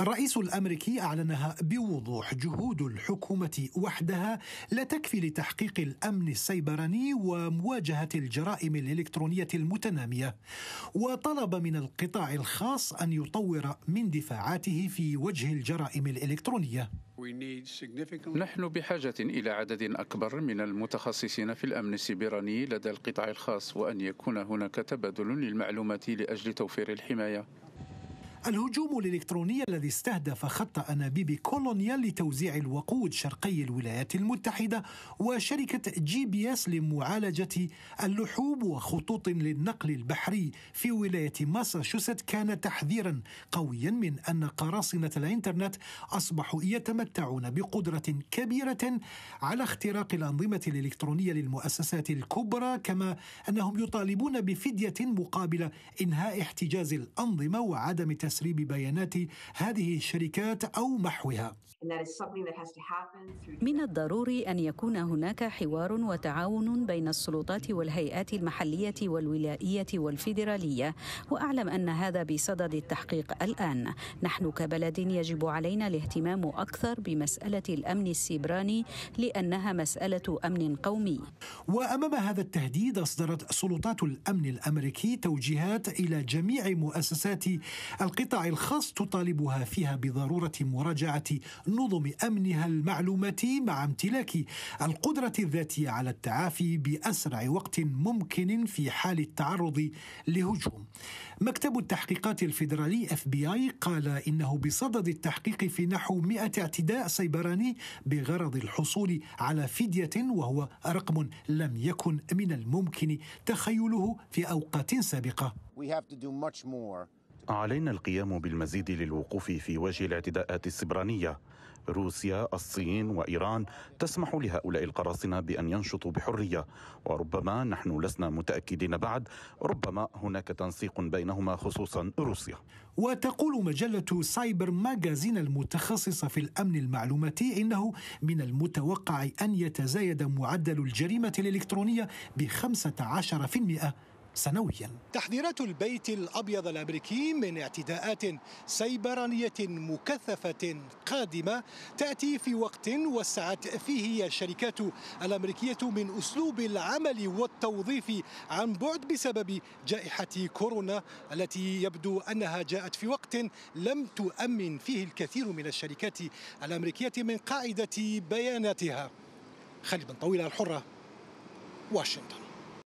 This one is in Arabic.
الرئيس الامريكي اعلنها بوضوح جهود الحكومه وحدها لا تكفي لتحقيق الامن السيبراني ومواجهه الجرائم الالكترونيه المتناميه وطلب من القطاع الخاص ان يطور من دفاعاته في وجه الجرائم الالكترونيه نحن بحاجة إلى عدد أكبر من المتخصصين في الأمن السيبراني لدى القطاع الخاص وأن يكون هناك تبادل للمعلومات لأجل توفير الحماية الهجوم الإلكتروني الذي استهدف خط أنابيب كولونيا لتوزيع الوقود شرقي الولايات المتحدة وشركة جي بي اس لمعالجة اللحوم وخطوط للنقل البحري في ولاية ماساتشوست كان تحذيرا قويا من أن قراصنة الإنترنت أصبحوا يتمتعون بقدرة كبيرة على اختراق الأنظمة الإلكترونية للمؤسسات الكبرى كما أنهم يطالبون بفدية مقابل إنهاء احتجاز الأنظمة وعدم تسليم تسريب بيانات هذه الشركات أو محوها من الضروري أن يكون هناك حوار وتعاون بين السلطات والهيئات المحلية والولائية والفيدرالية وأعلم أن هذا بصدد التحقيق الآن نحن كبلد يجب علينا الاهتمام أكثر بمسألة الأمن السيبراني لأنها مسألة أمن قومي وأمام هذا التهديد أصدرت سلطات الأمن الأمريكي توجيهات إلى جميع مؤسسات القطاع القطاع الخاص تطالبها فيها بضروره مراجعه نظم امنها المعلوماتي مع امتلاك القدره الذاتيه على التعافي باسرع وقت ممكن في حال التعرض لهجوم. مكتب التحقيقات الفيدرالي اف بي اي قال انه بصدد التحقيق في نحو 100 اعتداء سيبراني بغرض الحصول على فديه وهو رقم لم يكن من الممكن تخيله في اوقات سابقه. We have to do much more. علينا القيام بالمزيد للوقوف في وجه الاعتداءات السبرانيه روسيا الصين وايران تسمح لهؤلاء القراصنه بان ينشطوا بحريه وربما نحن لسنا متاكدين بعد ربما هناك تنسيق بينهما خصوصا روسيا وتقول مجله سايبر ماجازين المتخصصه في الامن المعلوماتي انه من المتوقع ان يتزايد معدل الجريمه الالكترونيه ب 15% سنويا تحذيرات البيت الأبيض الأمريكي من اعتداءات سيبرانية مكثفة قادمة تأتي في وقت وسعت فيه الشركات الأمريكية من أسلوب العمل والتوظيف عن بعد بسبب جائحة كورونا التي يبدو أنها جاءت في وقت لم تؤمن فيه الكثير من الشركات الأمريكية من قاعدة بياناتها خالد بن الحرة واشنطن